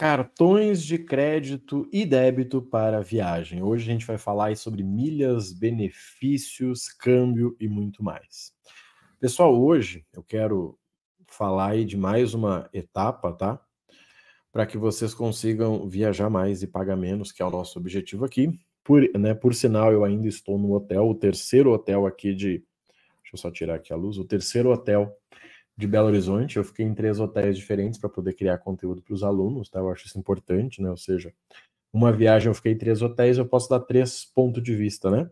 cartões de crédito e débito para viagem. Hoje a gente vai falar sobre milhas, benefícios, câmbio e muito mais. Pessoal, hoje eu quero falar de mais uma etapa, tá? Para que vocês consigam viajar mais e pagar menos, que é o nosso objetivo aqui. Por, né, por sinal, eu ainda estou no hotel, o terceiro hotel aqui de. Deixa eu só tirar aqui a luz, o terceiro hotel de Belo Horizonte. Eu fiquei em três hotéis diferentes para poder criar conteúdo para os alunos, tá? Eu acho isso importante, né? Ou seja, uma viagem eu fiquei em três hotéis, eu posso dar três pontos de vista, né?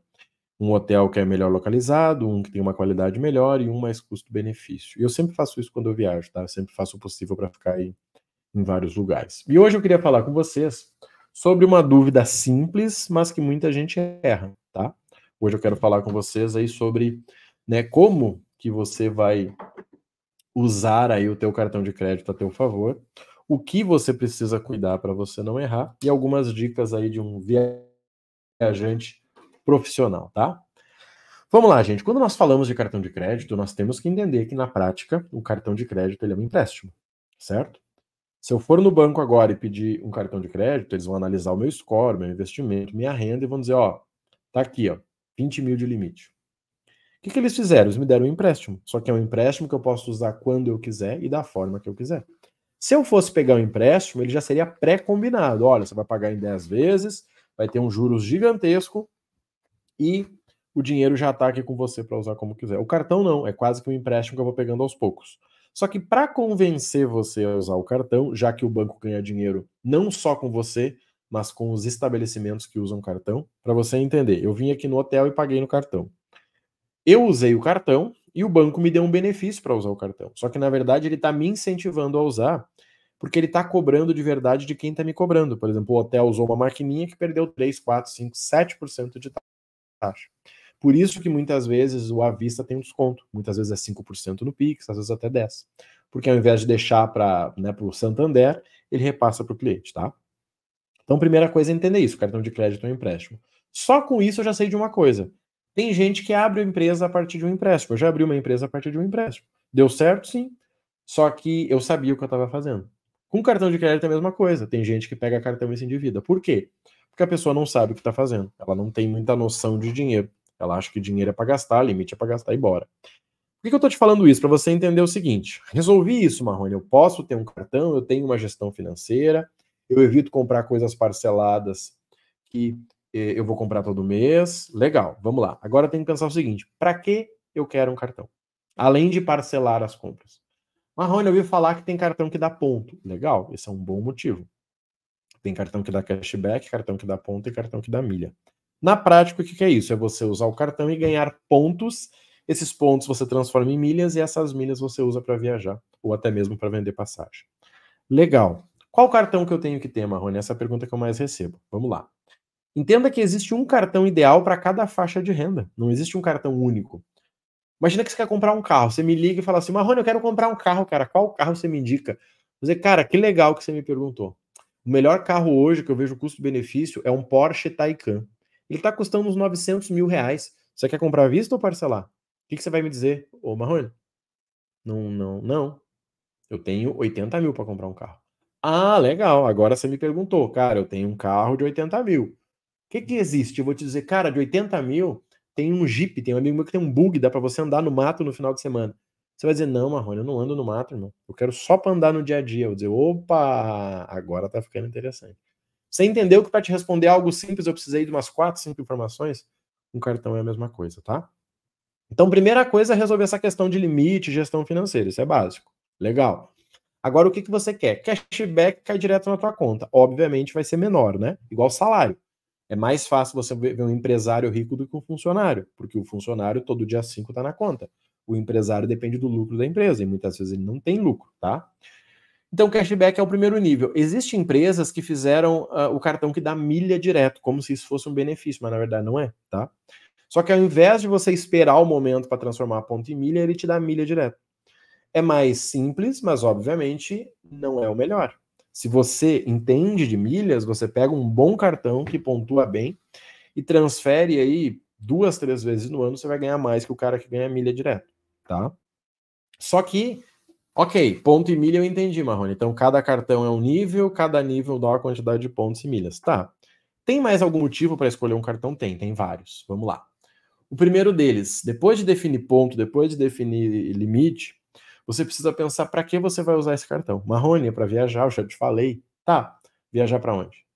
Um hotel que é melhor localizado, um que tem uma qualidade melhor e um mais custo-benefício. E eu sempre faço isso quando eu viajo, tá? Eu sempre faço o possível para ficar aí em vários lugares. E hoje eu queria falar com vocês sobre uma dúvida simples, mas que muita gente erra, tá? Hoje eu quero falar com vocês aí sobre, né, como que você vai usar aí o teu cartão de crédito a teu favor, o que você precisa cuidar para você não errar e algumas dicas aí de um viajante profissional, tá? Vamos lá, gente. Quando nós falamos de cartão de crédito, nós temos que entender que na prática o cartão de crédito ele é um empréstimo, certo? Se eu for no banco agora e pedir um cartão de crédito, eles vão analisar o meu score, meu investimento, minha renda e vão dizer, ó, tá aqui, ó, 20 mil de limite. O que, que eles fizeram? Eles me deram um empréstimo. Só que é um empréstimo que eu posso usar quando eu quiser e da forma que eu quiser. Se eu fosse pegar o um empréstimo, ele já seria pré-combinado. Olha, você vai pagar em 10 vezes, vai ter um juros gigantesco e o dinheiro já está aqui com você para usar como quiser. O cartão não, é quase que um empréstimo que eu vou pegando aos poucos. Só que para convencer você a usar o cartão, já que o banco ganha dinheiro não só com você, mas com os estabelecimentos que usam cartão, para você entender, eu vim aqui no hotel e paguei no cartão. Eu usei o cartão e o banco me deu um benefício para usar o cartão. Só que, na verdade, ele está me incentivando a usar, porque ele está cobrando de verdade de quem está me cobrando. Por exemplo, o hotel usou uma maquininha que perdeu 3, 4, 5, 7% de taxa. Por isso que muitas vezes o à vista tem um desconto. Muitas vezes é 5% no Pix, às vezes até 10%. Porque ao invés de deixar para né, o Santander, ele repassa para o cliente, tá? Então, primeira coisa é entender isso: cartão de crédito é um empréstimo. Só com isso eu já sei de uma coisa. Tem gente que abre uma empresa a partir de um empréstimo. Eu já abri uma empresa a partir de um empréstimo. Deu certo, sim. Só que eu sabia o que eu estava fazendo. Com cartão de crédito é a mesma coisa. Tem gente que pega cartão e se endivida. Por quê? Porque a pessoa não sabe o que está fazendo. Ela não tem muita noção de dinheiro. Ela acha que dinheiro é para gastar, limite é para gastar e bora. Por que, que eu estou te falando isso? Para você entender o seguinte: resolvi isso, Marrone. Eu posso ter um cartão, eu tenho uma gestão financeira, eu evito comprar coisas parceladas que eu vou comprar todo mês. Legal, vamos lá. Agora tem que pensar o seguinte: para que eu quero um cartão? Além de parcelar as compras. Marrone, eu ouvi falar que tem cartão que dá ponto. Legal, esse é um bom motivo. Tem cartão que dá cashback, cartão que dá ponto e cartão que dá milha. Na prática, o que é isso? É você usar o cartão e ganhar pontos. Esses pontos você transforma em milhas e essas milhas você usa para viajar ou até mesmo para vender passagem. Legal. Qual cartão que eu tenho que ter, Marrone? Essa é a pergunta que eu mais recebo. Vamos lá. Entenda que existe um cartão ideal para cada faixa de renda. Não existe um cartão único. Imagina que você quer comprar um carro. Você me liga e fala assim: Marrone, eu quero comprar um carro, cara. Qual carro você me indica? Você, cara, que legal que você me perguntou. O melhor carro hoje que eu vejo custo-benefício é um Porsche Taycan. Ele está custando uns 900 mil reais. Você quer comprar à vista ou parcelar? O que, que você vai me dizer, ô Marrone? Não, não, não. Eu tenho 80 mil para comprar um carro. Ah, legal. Agora você me perguntou, cara, eu tenho um carro de 80 mil. O que, que existe? Eu vou te dizer, cara, de 80 mil, tem um Jeep, tem um amigo meu que tem um bug, dá para você andar no mato no final de semana. Você vai dizer, não, Marrone, eu não ando no mato, irmão. Eu quero só para andar no dia a dia. Eu vou dizer, opa, agora tá ficando interessante. Você entendeu que para te responder algo simples eu precisei de umas 4, 5 informações? Um cartão é a mesma coisa, tá? Então, primeira coisa é resolver essa questão de limite, gestão financeira. Isso é básico. Legal. Agora, o que, que você quer? Cashback cai direto na tua conta. Obviamente vai ser menor, né? Igual salário. É mais fácil você ver um empresário rico do que um funcionário, porque o funcionário todo dia 5 está na conta. O empresário depende do lucro da empresa e muitas vezes ele não tem lucro, tá? Então, cashback é o primeiro nível. Existem empresas que fizeram uh, o cartão que dá milha direto, como se isso fosse um benefício, mas na verdade não é, tá? Só que ao invés de você esperar o momento para transformar a ponta em milha, ele te dá milha direto. É mais simples, mas obviamente não é o melhor, se você entende de milhas, você pega um bom cartão que pontua bem e transfere aí duas, três vezes no ano, você vai ganhar mais que o cara que ganha milha direto, tá? Só que, ok, ponto e milha eu entendi, Marrone. Então cada cartão é um nível, cada nível dá uma quantidade de pontos e milhas, tá? Tem mais algum motivo para escolher um cartão? Tem, tem vários. Vamos lá. O primeiro deles, depois de definir ponto, depois de definir limite, você precisa pensar para que você vai usar esse cartão. Marrone é para viajar, eu já te falei. Tá, viajar para onde?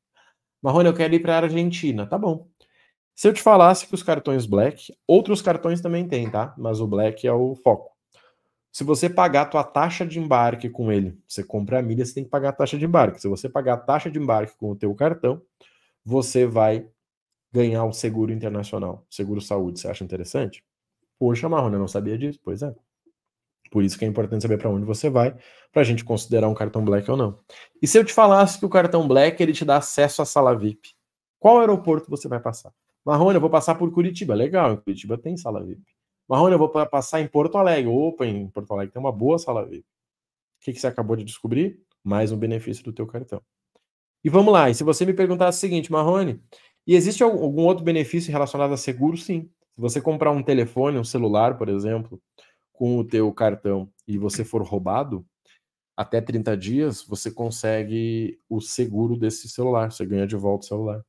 Marrone, eu quero ir para a Argentina. Tá bom. Se eu te falasse que os cartões Black, outros cartões também tem, tá? Mas o Black é o foco. Se você pagar a tua taxa de embarque com ele, você compra a milha, você tem que pagar a taxa de embarque. Se você pagar a taxa de embarque com o teu cartão, você vai ganhar o seguro internacional, seguro saúde. Você acha interessante? Poxa, Marrone, eu não sabia disso. Pois é. Por isso que é importante saber para onde você vai, para a gente considerar um cartão black ou não. E se eu te falasse que o cartão black ele te dá acesso à sala VIP, qual aeroporto você vai passar? Marrone, eu vou passar por Curitiba. Legal, em Curitiba tem sala VIP. Marrone, eu vou passar em Porto Alegre. Opa, em Porto Alegre tem uma boa sala VIP. O que, que você acabou de descobrir? Mais um benefício do teu cartão. E vamos lá, e se você me perguntar o seguinte, Marrone, e existe algum outro benefício relacionado a seguro? Sim. Se você comprar um telefone, um celular, por exemplo, com o teu cartão e você for roubado, até 30 dias você consegue o seguro desse celular, você ganha de volta o celular.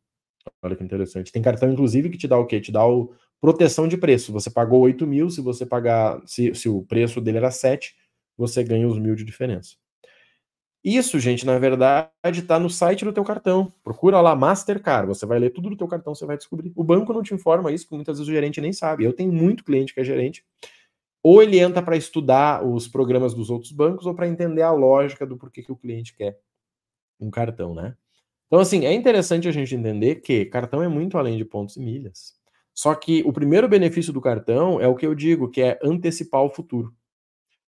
Olha que interessante. Tem cartão, inclusive, que te dá o quê? Te dá o proteção de preço. Você pagou 8 mil, se você pagar, se, se o preço dele era 7, você ganha os mil de diferença. Isso, gente, na verdade, está no site do teu cartão. Procura lá Mastercard, você vai ler tudo do teu cartão, você vai descobrir. O banco não te informa isso, porque muitas vezes o gerente nem sabe. Eu tenho muito cliente que é gerente, ou ele entra para estudar os programas dos outros bancos ou para entender a lógica do porquê que o cliente quer um cartão, né? Então, assim, é interessante a gente entender que cartão é muito além de pontos e milhas. Só que o primeiro benefício do cartão é o que eu digo, que é antecipar o futuro. O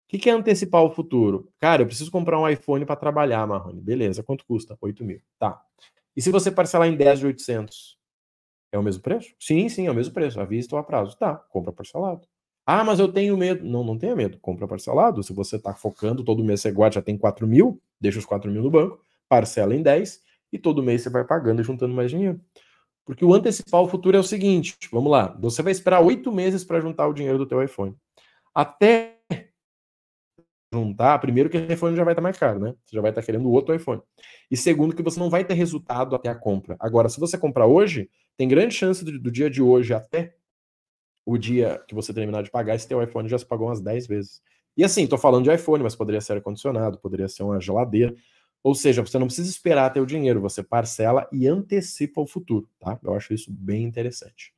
que, que é antecipar o futuro? Cara, eu preciso comprar um iPhone para trabalhar, Marrone. Beleza, quanto custa? 8 mil. Tá. E se você parcelar em 10 de 800? É o mesmo preço? Sim, sim, é o mesmo preço. À vista ou a prazo? Tá, compra parcelado. Ah, mas eu tenho medo. Não, não tenha medo. Compra parcelado. Se você está focando, todo mês você guarda, já tem 4 mil, deixa os 4 mil no banco, parcela em 10 e todo mês você vai pagando e juntando mais dinheiro. Porque o antecipar o futuro é o seguinte: vamos lá, você vai esperar oito meses para juntar o dinheiro do teu iPhone. Até juntar, primeiro que o iPhone já vai estar tá mais caro, né? Você já vai estar tá querendo outro iPhone. E segundo que você não vai ter resultado até a compra. Agora, se você comprar hoje, tem grande chance do, do dia de hoje até o dia que você terminar de pagar, esse teu iPhone já se pagou umas 10 vezes. E assim, estou falando de iPhone, mas poderia ser ar-condicionado, poderia ser uma geladeira. Ou seja, você não precisa esperar até o dinheiro, você parcela e antecipa o futuro, tá? Eu acho isso bem interessante.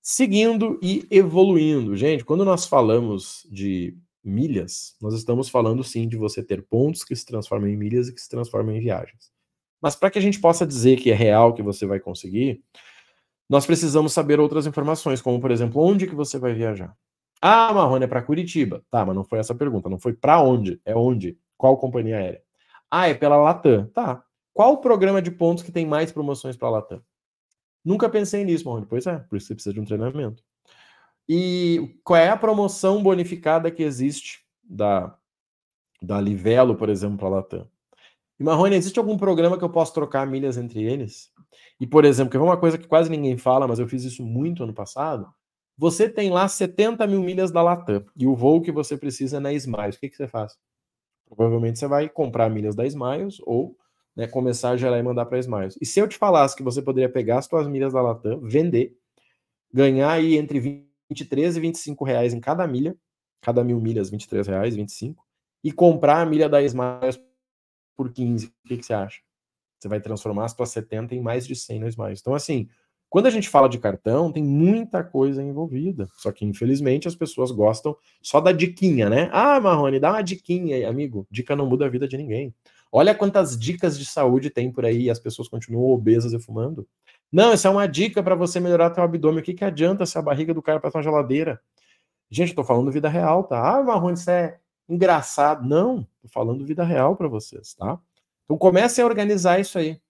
Seguindo e evoluindo. Gente, quando nós falamos de milhas, nós estamos falando sim de você ter pontos que se transformam em milhas e que se transformam em viagens. Mas para que a gente possa dizer que é real que você vai conseguir, nós precisamos saber outras informações, como por exemplo, onde que você vai viajar? Ah, Marrone, é para Curitiba. Tá, mas não foi essa a pergunta, não foi para onde, é onde? Qual companhia aérea? Ah, é pela Latam. Tá. Qual o programa de pontos que tem mais promoções para a Latam? Nunca pensei nisso, Marrone. Pois é, por isso você precisa de um treinamento. E qual é a promoção bonificada que existe da, da Livelo, por exemplo, para a Latam? E Marrone, existe algum programa que eu possa trocar milhas entre eles? E, por exemplo, que é uma coisa que quase ninguém fala, mas eu fiz isso muito ano passado. Você tem lá 70 mil milhas da Latam e o voo que você precisa é na Smiles. O que, que você faz? Provavelmente você vai comprar milhas da Smiles ou né, começar a gerar e mandar para a Smiles. E se eu te falasse que você poderia pegar as suas milhas da Latam, vender, ganhar aí entre 23 e 25 reais em cada milha, cada mil milhas, 23 reais, 25, e comprar a milha da Smiles por 15, o que, que você acha? Você vai transformar as tuas 70 em mais de 100 no Smiles. Então, assim, quando a gente fala de cartão, tem muita coisa envolvida. Só que, infelizmente, as pessoas gostam só da diquinha, né? Ah, Marrone, dá uma diquinha, amigo. Dica não muda a vida de ninguém. Olha quantas dicas de saúde tem por aí e as pessoas continuam obesas e fumando. Não, essa é uma dica para você melhorar teu abdômen. O que, que adianta se a barriga do cara passar uma geladeira? Gente, tô falando vida real, tá? Ah, Marrone, isso é engraçado. Não, tô falando vida real para vocês, tá? Então comecem a organizar isso aí.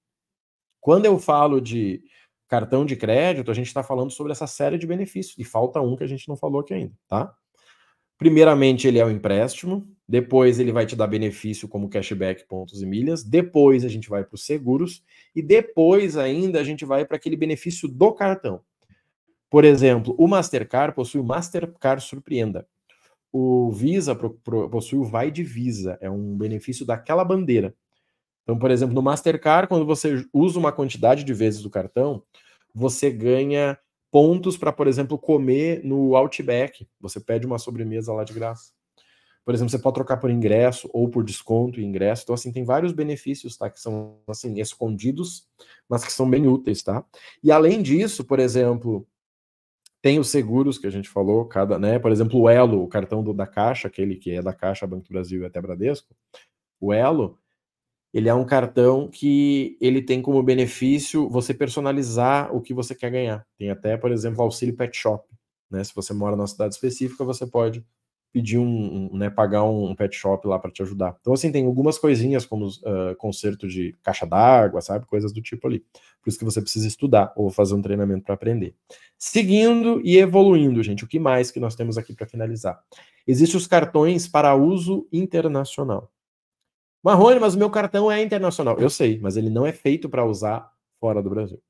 Quando eu falo de cartão de crédito, a gente está falando sobre essa série de benefícios. E falta um que a gente não falou aqui ainda, tá? Primeiramente, ele é um empréstimo. Depois, ele vai te dar benefício como cashback, pontos e milhas. Depois, a gente vai para os seguros. E depois, ainda, a gente vai para aquele benefício do cartão. Por exemplo, o Mastercard possui o Mastercard Surpreenda. O Visa possui o Vai de Visa. É um benefício daquela bandeira. Então, por exemplo, no Mastercard, quando você usa uma quantidade de vezes do cartão, você ganha pontos para, por exemplo, comer no Outback. Você pede uma sobremesa lá de graça. Por exemplo, você pode trocar por ingresso ou por desconto e ingresso. Então, assim, tem vários benefícios, tá? Que são, assim, escondidos, mas que são bem úteis, tá? E além disso, por exemplo, tem os seguros que a gente falou, cada, né? Por exemplo, o Elo, o cartão do, da Caixa, aquele que é da Caixa, Banco do Brasil e até Bradesco. O Elo, ele é um cartão que ele tem como benefício você personalizar o que você quer ganhar. Tem até, por exemplo, auxílio pet shop. Né? Se você mora numa cidade específica, você pode pedir um, um né, pagar um, pet shop lá para te ajudar. Então, assim, tem algumas coisinhas como uh, conserto de caixa d'água, sabe? Coisas do tipo ali. Por isso que você precisa estudar ou fazer um treinamento para aprender. Seguindo e evoluindo, gente, o que mais que nós temos aqui para finalizar? Existem os cartões para uso internacional. Marrone, mas o meu cartão é internacional. Eu sei, mas ele não é feito para usar fora do Brasil.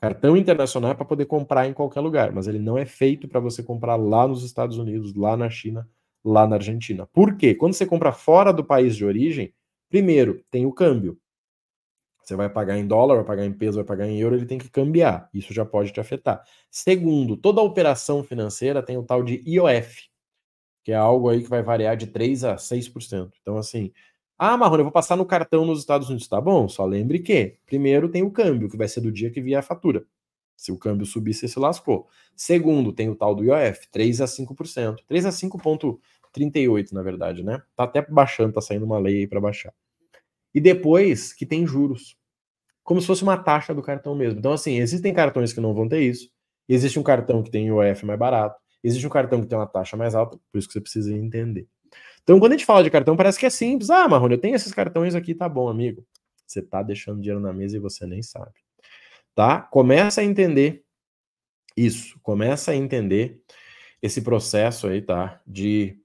Cartão internacional é para poder comprar em qualquer lugar, mas ele não é feito para você comprar lá nos Estados Unidos, lá na China, lá na Argentina. Por quê? Quando você compra fora do país de origem, primeiro, tem o câmbio. Você vai pagar em dólar, vai pagar em peso, vai pagar em euro, ele tem que cambiar. Isso já pode te afetar. Segundo, toda operação financeira tem o tal de IOF, que é algo aí que vai variar de 3 a 6%. Então, assim, ah, Marrone, eu vou passar no cartão nos Estados Unidos. Tá bom, só lembre que, primeiro, tem o câmbio, que vai ser do dia que vier a fatura. Se o câmbio subir, você se lascou. Segundo, tem o tal do IOF, 3 a 5%. 3 a 5,38, na verdade, né? Tá até baixando, tá saindo uma lei aí para baixar. E depois que tem juros. Como se fosse uma taxa do cartão mesmo. Então, assim, existem cartões que não vão ter isso. Existe um cartão que tem IOF mais barato. Existe um cartão que tem uma taxa mais alta, por isso que você precisa entender. Então, quando a gente fala de cartão, parece que é simples. Ah, Marrone, eu tenho esses cartões aqui, tá bom, amigo. Você tá deixando dinheiro na mesa e você nem sabe. Tá? Começa a entender isso. Começa a entender esse processo aí, tá? De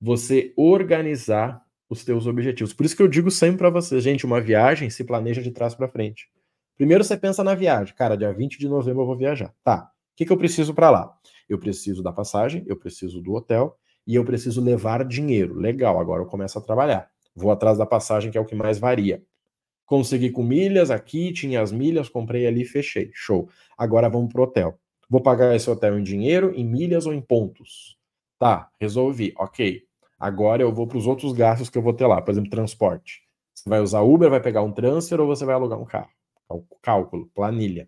você organizar os teus objetivos. Por isso que eu digo sempre para vocês, gente, uma viagem se planeja de trás para frente. Primeiro você pensa na viagem. Cara, dia 20 de novembro eu vou viajar. Tá. O que, que eu preciso para lá? Eu preciso da passagem, eu preciso do hotel, e eu preciso levar dinheiro. Legal, agora eu começo a trabalhar. Vou atrás da passagem, que é o que mais varia. Consegui com milhas aqui, tinha as milhas, comprei ali, fechei. Show. Agora vamos pro hotel. Vou pagar esse hotel em dinheiro, em milhas ou em pontos? Tá, resolvi. Ok. Agora eu vou para os outros gastos que eu vou ter lá, por exemplo, transporte. Você vai usar Uber, vai pegar um transfer ou você vai alugar um carro? Cálculo, planilha.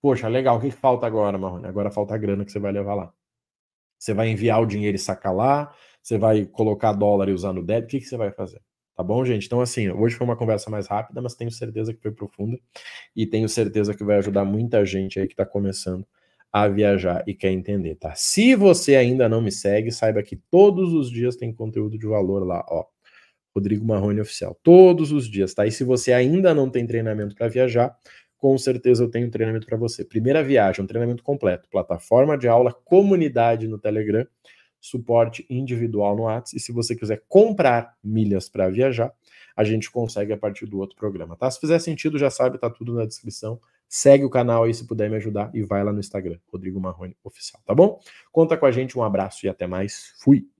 Poxa, legal, o que falta agora, Marrone? Agora falta a grana que você vai levar lá. Você vai enviar o dinheiro e sacar lá? Você vai colocar dólar e usar no débito? O que, que você vai fazer? Tá bom, gente? Então, assim, hoje foi uma conversa mais rápida, mas tenho certeza que foi profunda e tenho certeza que vai ajudar muita gente aí que está começando a viajar e quer entender, tá? Se você ainda não me segue, saiba que todos os dias tem conteúdo de valor lá, ó. Rodrigo Marrone Oficial, todos os dias, tá? E se você ainda não tem treinamento para viajar, com certeza eu tenho um treinamento para você. Primeira viagem, um treinamento completo, plataforma de aula, comunidade no Telegram, suporte individual no Whats. E se você quiser comprar milhas para viajar, a gente consegue a partir do outro programa, tá? Se fizer sentido, já sabe, tá tudo na descrição. Segue o canal aí se puder me ajudar e vai lá no Instagram, Rodrigo Marrone Oficial, tá bom? Conta com a gente, um abraço e até mais. Fui!